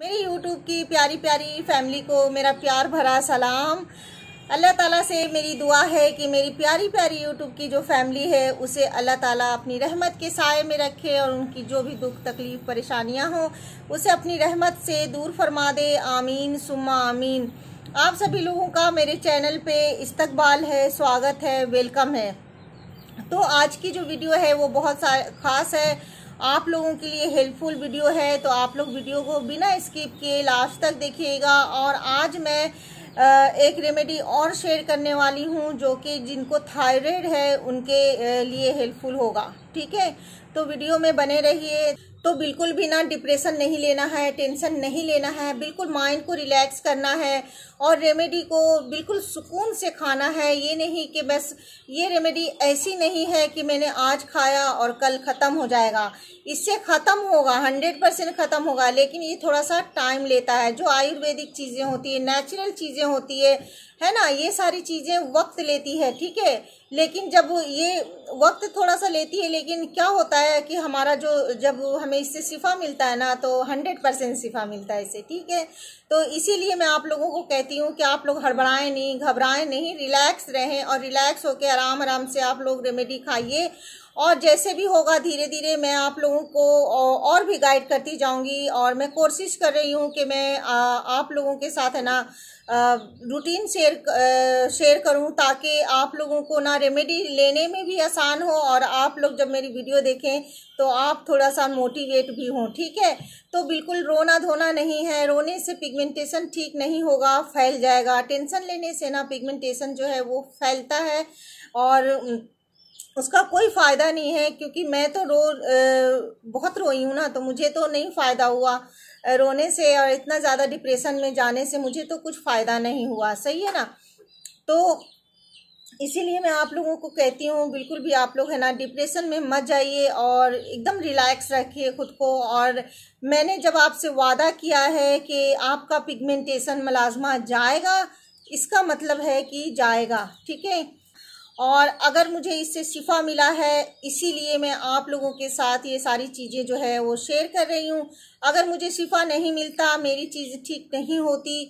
मेरी यूट्यूब की प्यारी प्यारी फैमिली को मेरा प्यार भरा सलाम अल्लाह ताला से मेरी दुआ है कि मेरी प्यारी प्यारी यूट्यूब की जो फैमिली है उसे अल्लाह ताला अपनी रहमत के साय में रखे और उनकी जो भी दुख तकलीफ़ परेशानियां हों उसे अपनी रहमत से दूर फरमा दे आमीन सुमा आमीन आप सभी लोगों का मेरे चैनल पे इस्तकबाल है स्वागत है वेलकम है तो आज की जो वीडियो है वो बहुत खास है आप लोगों के लिए हेल्पफुल वीडियो है तो आप लोग वीडियो को बिना स्किप किए लास्ट तक देखिएगा और आज मैं एक रेमेडी और शेयर करने वाली हूँ जो कि जिनको थायराइड है उनके लिए हेल्पफुल होगा ठीक है तो वीडियो में बने रहिए तो बिल्कुल भी ना डिप्रेशन नहीं लेना है टेंशन नहीं लेना है बिल्कुल माइंड को रिलैक्स करना है और रेमेडी को बिल्कुल सुकून से खाना है ये नहीं कि बस ये रेमेडी ऐसी नहीं है कि मैंने आज खाया और कल ख़त्म हो जाएगा इससे ख़त्म होगा हंड्रेड परसेंट ख़त्म होगा लेकिन ये थोड़ा सा टाइम लेता है जो आयुर्वेदिक चीज़ें होती है नेचुरल चीज़ें होती है है ना ये सारी चीज़ें वक्त लेती है ठीक है लेकिन जब ये वक्त थोड़ा सा लेती है लेकिन क्या होता है कि हमारा जो जब हमें इससे शिफा मिलता है ना तो हंड्रेड परसेंट शिफा मिलता है इससे ठीक है तो इसीलिए मैं आप लोगों को कहती कहती हूँ कि आप लोग हड़बड़ाएं नहीं घबराएं नहीं रिलैक्स रहें और रिलैक्स होकर आराम आराम से आप लोग रेमेडी खाइए और जैसे भी होगा धीरे धीरे मैं आप लोगों को और भी गाइड करती जाऊंगी और मैं कोशिश कर रही हूँ कि मैं आप लोगों के साथ है ना रूटीन शेयर शेयर करूँ ताकि आप लोगों को ना रेमेडी लेने में भी आसान हो और आप लोग जब मेरी वीडियो देखें तो आप थोड़ा सा मोटिवेट भी हों ठीक है तो बिल्कुल रोना धोना नहीं है रोने से पिगमेंटेशन ठीक नहीं होगा फैल जाएगा टेंशन लेने से ना पिगमेंटेशन जो है वो फैलता है और उसका कोई फ़ायदा नहीं है क्योंकि मैं तो रो बहुत रोई हूँ ना तो मुझे तो नहीं फ़ायदा हुआ रोने से और इतना ज़्यादा डिप्रेशन में जाने से मुझे तो कुछ फ़ायदा नहीं हुआ सही है ना तो इसीलिए मैं आप लोगों को कहती हूँ बिल्कुल भी आप लोग है ना डिप्रेशन में मत जाइए और एकदम रिलैक्स रखिए खुद को और मैंने जब आपसे वादा किया है कि आपका पिगमेंटेशन मलाजमा जाएगा इसका मतलब है कि जाएगा ठीक है और अगर मुझे इससे शिफा मिला है इसीलिए मैं आप लोगों के साथ ये सारी चीज़ें जो है वो शेयर कर रही हूँ अगर मुझे शिफा नहीं मिलता मेरी चीज़ ठीक नहीं होती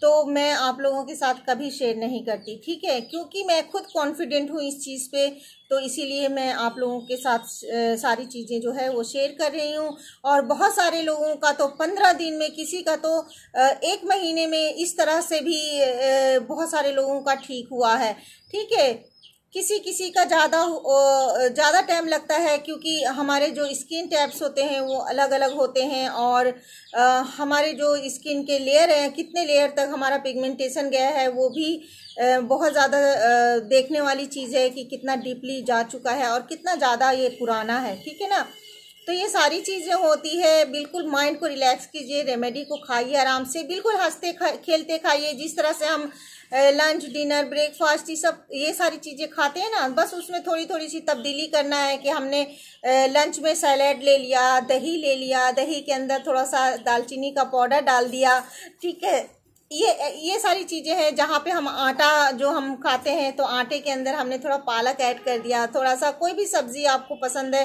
तो मैं आप लोगों के साथ कभी शेयर नहीं करती ठीक है क्योंकि मैं खुद कॉन्फिडेंट हूँ इस चीज़ पे तो इसीलिए मैं आप लोगों के साथ सारी चीज़ें जो है वो शेयर कर रही हूँ और बहुत सारे लोगों का तो पंद्रह दिन में किसी का तो एक महीने में इस तरह से भी बहुत सारे लोगों का ठीक हुआ है ठीक है किसी किसी का ज़्यादा ज़्यादा टाइम लगता है क्योंकि हमारे जो स्किन टैप्स होते हैं वो अलग अलग होते हैं और आ, हमारे जो स्किन के लेयर हैं कितने लेयर तक हमारा पिगमेंटेशन गया है वो भी आ, बहुत ज़्यादा देखने वाली चीज़ है कि कितना डीपली जा चुका है और कितना ज़्यादा ये पुराना है ठीक है ना तो ये सारी चीज़ें होती है बिल्कुल माइंड को रिलैक्स कीजिए रेमेडी को खाइए आराम से बिल्कुल हंसते खा, खेलते खाइए जिस तरह से हम लंच डिनर ब्रेकफास्ट ये सब ये सारी चीज़ें खाते हैं ना बस उसमें थोड़ी थोड़ी सी तब्दीली करना है कि हमने लंच में सैलेड ले लिया दही ले लिया दही के अंदर थोड़ा सा दालचीनी का पाउडर डाल दिया ठीक है ये ये सारी चीज़ें हैं जहाँ पे हम आटा जो हम खाते हैं तो आटे के अंदर हमने थोड़ा पालक ऐड कर दिया थोड़ा सा कोई भी सब्ज़ी आपको पसंद है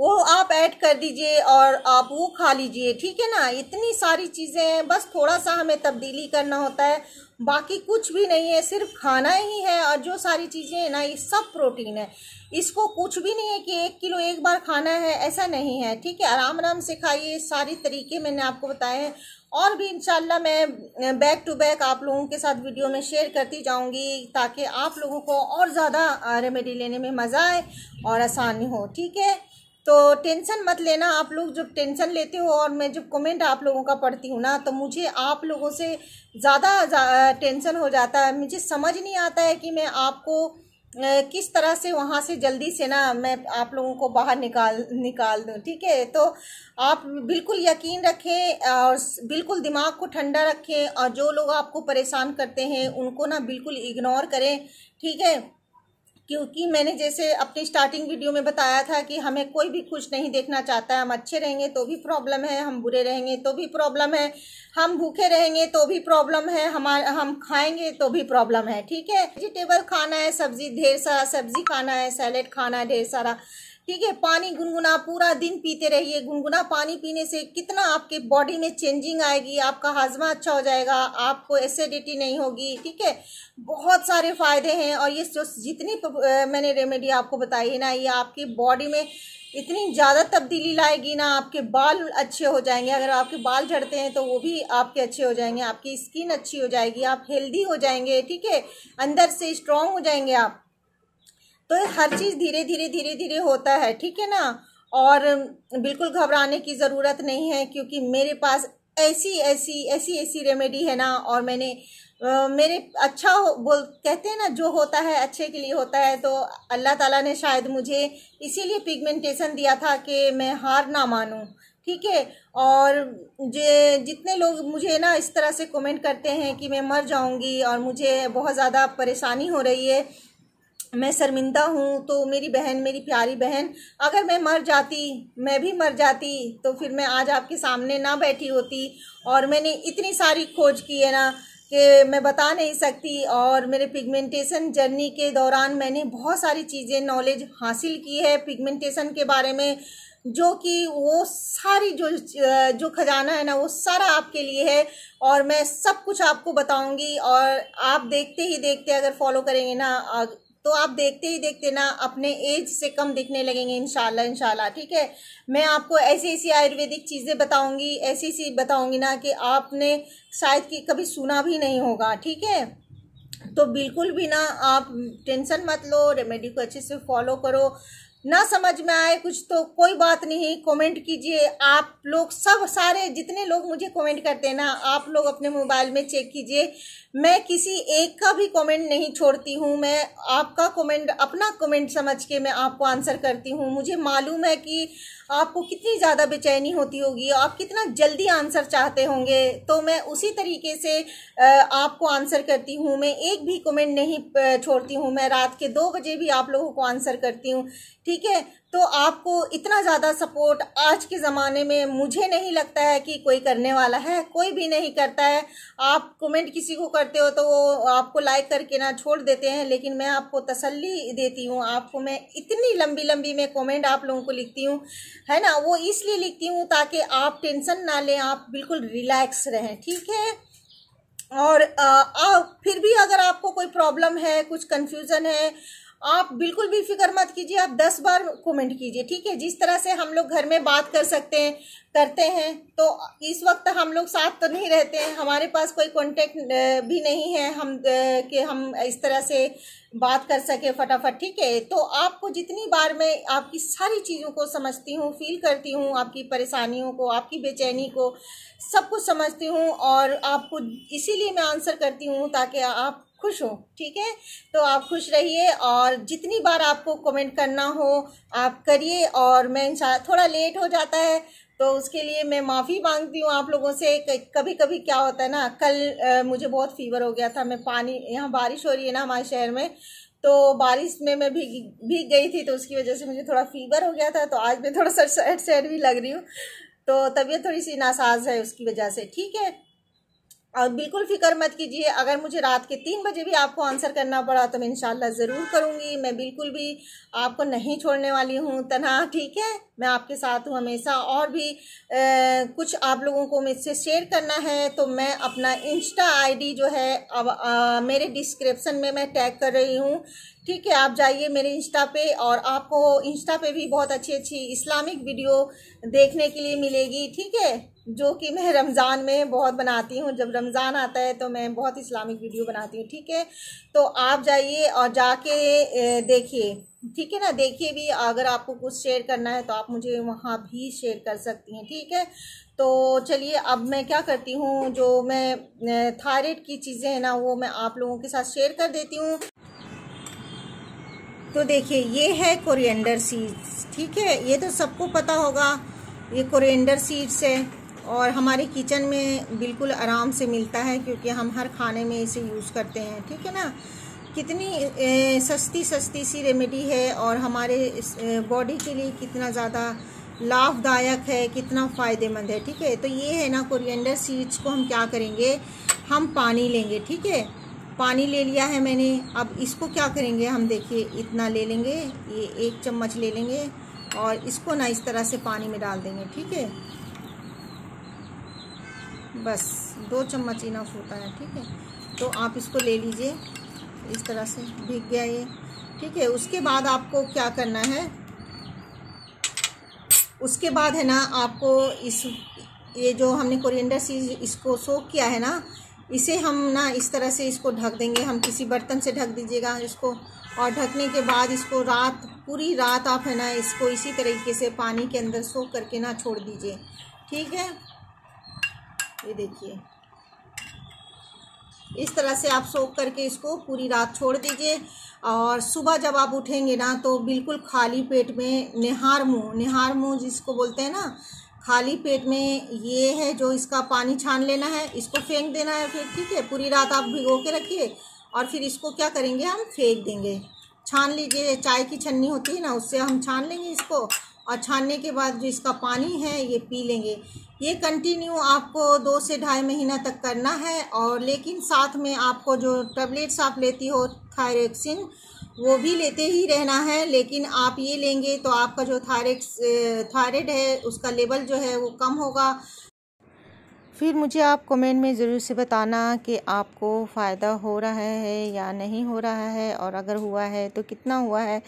वो आप ऐड कर दीजिए और आप वो खा लीजिए ठीक है ना इतनी सारी चीज़ें हैं बस थोड़ा सा हमें तब्दीली करना होता है बाकी कुछ भी नहीं है सिर्फ खाना ही है और जो सारी चीज़ें हैं ना ये सब प्रोटीन है इसको कुछ भी नहीं है कि एक किलो एक बार खाना है ऐसा नहीं है ठीक है आराम आराम से खाइए सारी तरीके मैंने आपको बताए हैं और भी इंशाल्लाह मैं बैक टू बैक आप लोगों के साथ वीडियो में शेयर करती जाऊंगी ताकि आप लोगों को और ज़्यादा रेमेडी लेने में मज़ा आए और आसानी हो ठीक है तो टेंशन मत लेना आप लोग जब टेंशन लेते हो और मैं जब कमेंट आप लोगों का पढ़ती हूँ ना तो मुझे आप लोगों से ज़्यादा टेंशन हो जाता है मुझे समझ नहीं आता है कि मैं आपको किस तरह से वहाँ से जल्दी से ना मैं आप लोगों को बाहर निकाल निकाल दूँ ठीक है तो आप बिल्कुल यकीन रखें और बिल्कुल दिमाग को ठंडा रखें और जो लोग आपको परेशान करते हैं उनको ना बिल्कुल इग्नोर करें ठीक है क्योंकि मैंने जैसे अपनी स्टार्टिंग वीडियो में बताया था कि हमें कोई भी खुश नहीं देखना चाहता है हम अच्छे रहेंगे तो भी प्रॉब्लम है हम बुरे रहेंगे तो भी प्रॉब्लम है हम भूखे रहेंगे तो भी प्रॉब्लम है हम हम खाएंगे तो भी प्रॉब्लम है ठीक है वेजिटेबल खाना है सब्जी ढेर सारा सब्जी खाना है सैलेड खाना है ढेर सारा ठीक है पानी गुनगुना पूरा दिन पीते रहिए गुनगुना पानी पीने से कितना आपके बॉडी में चेंजिंग आएगी आपका हाजमा अच्छा हो जाएगा आपको एसिडिटी नहीं होगी ठीक है बहुत सारे फ़ायदे हैं और ये जो जितनी मैंने रेमेडी आपको बताई है ना ये आपकी बॉडी में इतनी ज़्यादा तब्दीली लाएगी ना आपके बाल अच्छे हो जाएंगे अगर आपके बाल झड़ते हैं तो वो भी आपके अच्छे हो जाएंगे आपकी स्किन अच्छी हो जाएगी आप हेल्दी हो जाएंगे ठीक है अंदर से स्ट्रांग हो जाएंगे आप तो हर चीज़ धीरे धीरे धीरे धीरे होता है ठीक है ना और बिल्कुल घबराने की ज़रूरत नहीं है क्योंकि मेरे पास ऐसी ऐसी ऐसी ऐसी रेमेडी है ना और मैंने आ, मेरे अच्छा हो बोल कहते हैं ना जो होता है अच्छे के लिए होता है तो अल्लाह ताला ने शायद मुझे इसीलिए पिगमेंटेशन दिया था कि मैं हार ना मानूं ठीक है और जे जितने लोग मुझे ना इस तरह से कमेंट करते हैं कि मैं मर जाऊंगी और मुझे बहुत ज़्यादा परेशानी हो रही है मैं शर्मिंदा हूँ तो मेरी बहन मेरी प्यारी बहन अगर मैं मर जाती मैं भी मर जाती तो फिर मैं आज आपके सामने ना बैठी होती और मैंने इतनी सारी खोज की है ना कि मैं बता नहीं सकती और मेरे पिगमेंटेशन जर्नी के दौरान मैंने बहुत सारी चीज़ें नॉलेज हासिल की है पिगमेंटेशन के बारे में जो कि वो सारी जो जो खजाना है ना वो सारा आपके लिए है और मैं सब कुछ आपको बताऊंगी और आप देखते ही देखते अगर फॉलो करेंगे ना तो आप देखते ही देखते ना अपने एज से कम दिखने लगेंगे इनशाला इनशाला ठीक है मैं आपको ऐसी ऐसी आयुर्वेदिक चीज़ें बताऊंगी ऐसी ऐसी बताऊंगी ना कि आपने शायद कि कभी सुना भी नहीं होगा ठीक है तो बिल्कुल भी ना आप टेंशन मत लो रेमेडी को अच्छे से फॉलो करो ना समझ में आए कुछ तो कोई बात नहीं कमेंट कीजिए आप लोग सब सारे जितने लोग मुझे कमेंट करते हैं ना आप लोग अपने मोबाइल में चेक कीजिए मैं किसी एक का भी कमेंट नहीं छोड़ती हूँ मैं आपका कमेंट अपना कमेंट समझ के मैं आपको आंसर करती हूँ मुझे मालूम है कि आपको कितनी ज़्यादा बेचैनी होती होगी आप कितना जल्दी आंसर चाहते होंगे तो मैं उसी तरीके से आपको आंसर करती हूँ मैं एक भी कमेंट नहीं छोड़ती हूँ मैं रात के दो बजे भी आप लोगों को आंसर करती हूँ ठीक ठीक है तो आपको इतना ज़्यादा सपोर्ट आज के ज़माने में मुझे नहीं लगता है कि कोई करने वाला है कोई भी नहीं करता है आप कमेंट किसी को करते हो तो वो आपको लाइक करके ना छोड़ देते हैं लेकिन मैं आपको तसल्ली देती हूँ आपको मैं इतनी लंबी लंबी मैं कमेंट आप लोगों को लिखती हूँ है ना वो इसलिए लिखती हूँ ताकि आप टेंशन ना लें आप बिल्कुल रिलैक्स रहें ठीक है और आ, आ, फिर भी अगर आपको कोई प्रॉब्लम है कुछ कन्फ्यूज़न है आप बिल्कुल भी फिक्र मत कीजिए आप दस बार कमेंट कीजिए ठीक है जिस तरह से हम लोग घर में बात कर सकते हैं करते हैं तो इस वक्त हम लोग साथ तो नहीं रहते हैं हमारे पास कोई कांटेक्ट भी नहीं है हम कि हम इस तरह से बात कर सके फटाफट ठीक है तो आपको जितनी बार मैं आपकी सारी चीज़ों को समझती हूँ फील करती हूँ आपकी परेशानियों को आपकी बेचैनी को सब कुछ समझती हूँ और आपको इसीलिए मैं आंसर करती हूँ ताकि आप खुश हो ठीक है तो आप खुश रहिए और जितनी बार आपको कमेंट करना हो आप करिए और मैं इंसान थोड़ा लेट हो जाता है तो उसके लिए मैं माफ़ी मांगती हूँ आप लोगों से कभी कभी क्या होता है ना कल आ, मुझे बहुत फीवर हो गया था मैं पानी यहाँ बारिश हो रही है ना हमारे शहर में तो बारिश में मैं भीग भीग गई थी तो उसकी वजह से मुझे थोड़ा फीवर हो गया था तो आज मैं थोड़ा सर सैड सैड भी लग रही हूँ तो तबीयत थोड़ी सी नासाज है उसकी वजह से ठीक है और बिल्कुल फ़िक्र मत कीजिए अगर मुझे रात के तीन बजे भी आपको आंसर करना पड़ा तो मैं इन ज़रूर करूँगी मैं बिल्कुल भी आपको नहीं छोड़ने वाली हूँ तना ठीक है मैं आपके साथ हूँ हमेशा और भी आ, कुछ आप लोगों को मुझसे शेयर करना है तो मैं अपना इंस्टा आईडी जो है अब आ, मेरे डिस्क्रिप्सन में मैं टैग कर रही हूँ ठीक है आप जाइए मेरे इंस्टा पे और आपको इंस्टा पे भी बहुत अच्छी अच्छी इस्लामिक वीडियो देखने के लिए मिलेगी ठीक है जो कि मैं रमज़ान में बहुत बनाती हूँ जब रमज़ान आता है तो मैं बहुत इस्लामिक वीडियो बनाती हूँ ठीक है तो आप जाइए और जाके देखिए ठीक है ना देखिए भी अगर आपको कुछ शेयर करना है तो आप मुझे वहाँ भी शेयर कर सकती हैं ठीक है तो चलिए अब मैं क्या करती हूँ जो मैं थायराइड की चीज़ें हैं ना वो मैं आप लोगों के साथ शेयर कर देती हूँ तो देखिए ये है कोरिएंडर सीड्स ठीक है ये तो सबको पता होगा ये कोरिएंडर सीड्स है और हमारे किचन में बिल्कुल आराम से मिलता है क्योंकि हम हर खाने में इसे यूज़ करते हैं ठीक है ना कितनी ए, सस्ती सस्ती सी रेमेडी है और हमारे बॉडी के लिए कितना ज़्यादा लाभदायक है कितना फ़ायदेमंद है ठीक है तो ये है ना कोरिएंडर सीड्स को हम क्या करेंगे हम पानी लेंगे ठीक है पानी ले लिया है मैंने अब इसको क्या करेंगे हम देखिए इतना ले लेंगे ये एक चम्मच ले लेंगे और इसको ना इस तरह से पानी में डाल देंगे ठीक है बस दो चम्मच इनफ होता है ठीक है तो आप इसको ले लीजिए इस तरह से भीग गया ये ठीक है उसके बाद आपको क्या करना है उसके बाद है ना आपको इस ये जो हमने कोरिएंडर सीज इसको सोख किया है ना इसे हम ना इस तरह से इसको ढक देंगे हम किसी बर्तन से ढक दीजिएगा इसको और ढकने के बाद इसको रात पूरी रात आप है ना इसको इसी तरीके से पानी के अंदर सोख करके ना छोड़ दीजिए ठीक है ये देखिए इस तरह से आप सोख करके इसको पूरी रात छोड़ दीजिए और सुबह जब आप उठेंगे ना तो बिल्कुल खाली पेट में निहार मुँह निहार मुँह जिसको बोलते हैं ना खाली पेट में ये है जो इसका पानी छान लेना है इसको फेंक देना है फिर ठीक है पूरी रात आप भिगो के रखिए और फिर इसको क्या करेंगे हम फेंक देंगे छान लीजिए चाय की छन्नी होती है ना उससे हम छान लेंगे इसको और छानने के बाद जो इसका पानी है ये पी लेंगे ये कंटिन्यू आपको दो से ढाई महीना तक करना है और लेकिन साथ में आपको जो टेबलेट्स आप लेती हो थायरेक्सिन वो भी लेते ही रहना है लेकिन आप ये लेंगे तो आपका जो थायरेक्स थायरेड है उसका लेवल जो है वो कम होगा फिर मुझे आप कमेंट में ज़रूर से बताना कि आपको फ़ायदा हो रहा है या नहीं हो रहा है और अगर हुआ है तो कितना हुआ है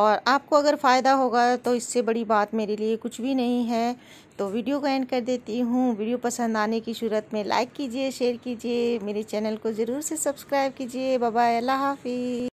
और आपको अगर फ़ायदा होगा तो इससे बड़ी बात मेरे लिए कुछ भी नहीं है तो वीडियो को एंड कर देती हूँ वीडियो पसंद आने की सूरत में लाइक कीजिए शेयर कीजिए मेरे चैनल को ज़रूर से सब्सक्राइब कीजिए बाय अल्लाह हाफिज़